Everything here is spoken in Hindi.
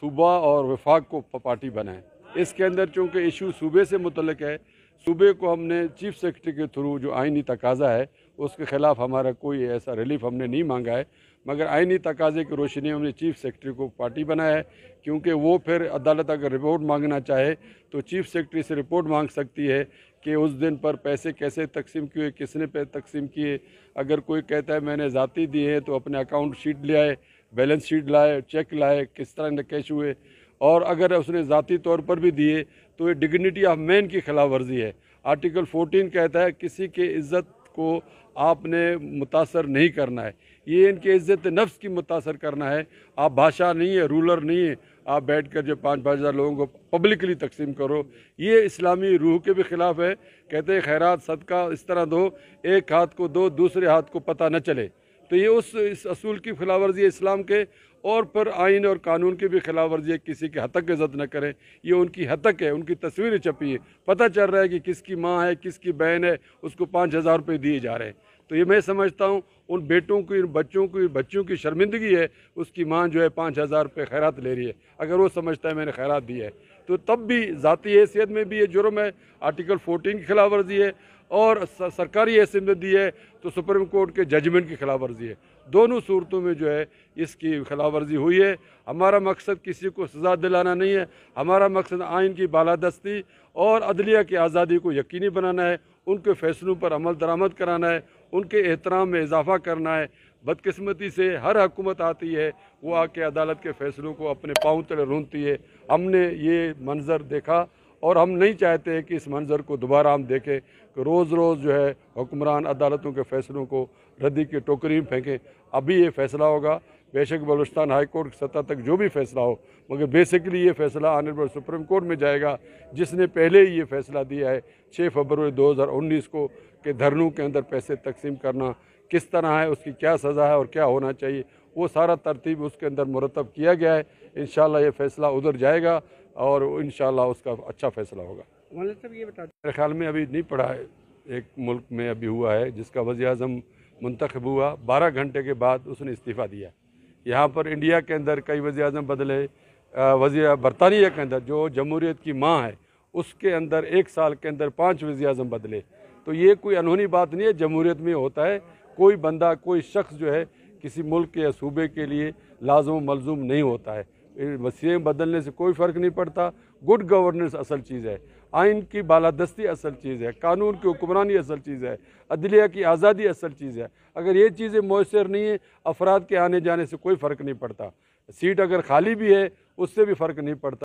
सूबा और विफाक को पार्टी बनाएं इसके अंदर चूँकि इशू सूबे से मुतलक है सूबे को हमने चीफ सेक्रेटरी के थ्रू जो आइनी तकाजा है उसके ख़िलाफ़ हमारा कोई ऐसा रिलीफ हमने नहीं मांगा है मगर आइनी तकाजे की रोशनी हमने चीफ सेक्रेटरी को पार्टी बनाया है क्योंकि वो फिर अदालत अगर रिपोर्ट मांगना चाहे तो चीफ सेक्रेटरी से रिपोर्ट मांग सकती है कि उस दिन पर पैसे कैसे तकसीम किए किसने पे तकसीम किए अगर कोई कहता है मैंने ज़ाती दिए हैं तो अपने अकाउंट शीट ले आए बैलेंस शीट लाए चेक लाए किस तरह कैश हुए और अगर उसने ज़ाती तौर पर भी दिए तो ये डिग्निटी ऑफ मैन की खिलाफ वर्जी है आर्टिकल 14 कहता है किसी के इज़्ज़त को आपने मुतासर नहीं करना है ये इनके इज़्ज़त नफ्स की मुतासर करना है आप भाषा नहीं है रूलर नहीं है आप बैठ कर जो पाँच पाँच हज़ार लोगों को पब्लिकली तकसीम करो ये इस्लामी रूह के भी ख़िलाफ़ है कहते हैं खैरात सदका इस तरह दो एक हाथ को दो दूसरे हाथ को पता न चले तो ये उस इस असूल की खिलाफ वर्जी है इस्लाम के और पर आइन और कानून की भी खिलाफ वर्जी है किसी के हतक इज़्ज़त न करें ये उनकी हतक है उनकी तस्वीरें छपी है पता चल रहा है कि किसकी माँ है किसकी बहन है उसको पाँच हज़ार रुपये दिए जा रहे हैं तो ये मैं समझता हूँ उन बेटों की उन बच्चों की बच्चियों की शर्मिंदगी है उसकी माँ जो है पाँच हज़ार रुपये खैरात ले रही है अगर वो समझता है मैंने खैरात दी है तो तब भी ज़ाती हैसियत में भी ये जुर्म है आर्टिकल फोर्टीन की खिलाफ वर्जी है और सरकारी असम्बली दी है तो सुप्रीम कोर्ट के जजमेंट की खिलाफ वर्जी है दोनों सूरतों में जो है इसकी खिलाफ वर्जी हुई है हमारा मकसद किसी को सज़ा दिलाना नहीं है हमारा मकसद आइन की बालादस्ती और अदलिया की आज़ादी को यकीनी बनाना है उनके फैसलों पर अमल दरामद कराना है उनके एहतराम में इजाफा करना है बदकस्मती से हर हकूमत आती है वो आके अदालत के फ़ैसलों को अपने पाँव तले रोनती है हमने ये मंज़र देखा और हम नहीं चाहते कि इस मंज़र को दोबारा हम देखें कि रोज़ रोज़ जो है हुक्मरान अदालतों के फैसलों को रद्दी की टोकरी में फेंकें अभी ये फैसला होगा बेशक बलुस्तान हाई कोर्ट की सतह तक जो भी फैसला हो मगर बेसिकली ये फैसला पर सुप्रीम कोर्ट में जाएगा जिसने पहले ही ये फैसला दिया है छः फरवरी उन्नीस को कि धरनों के अंदर पैसे तकसीम करना किस तरह है उसकी क्या सज़ा है और क्या होना चाहिए वो सारा तरतीब उसके अंदर मुरतब किया गया है इन ये फैसला उधर जाएगा और इन उसका अच्छा फैसला होगा मेरे ख्याल में अभी नहीं पड़ा है एक मुल्क में अभी हुआ है जिसका वजी अजम मंतखब हुआ बारह घंटे के बाद उसने इस्तीफ़ा दिया यहाँ पर इंडिया के अंदर कई वजी अजम बदले वजी बरतानिया के अंदर जो जमहूरीत की माँ है उसके अंदर एक साल के अंदर पाँच वजी अजम बदले तो ये कोई अनहोनी बात नहीं है जमहूरीत में होता है कोई बंदा कोई शख्स जो है किसी मुल्क या सूबे के लिए लाजम मलजूम नहीं होता है वसीम बदलने से कोई फ़र्क नहीं पड़ता गुड गवर्नेंस असल चीज़ है आइन की बालादस्ती असल चीज़ है कानून की हुक्मरानी असल चीज़ है अदलिया की आज़ादी असल चीज़ है अगर ये चीज़ें मैसर नहीं हैं अफराद के आने जाने से कोई फ़र्क नहीं पड़ता सीट अगर खाली भी है उससे भी फ़र्क नहीं पड़ता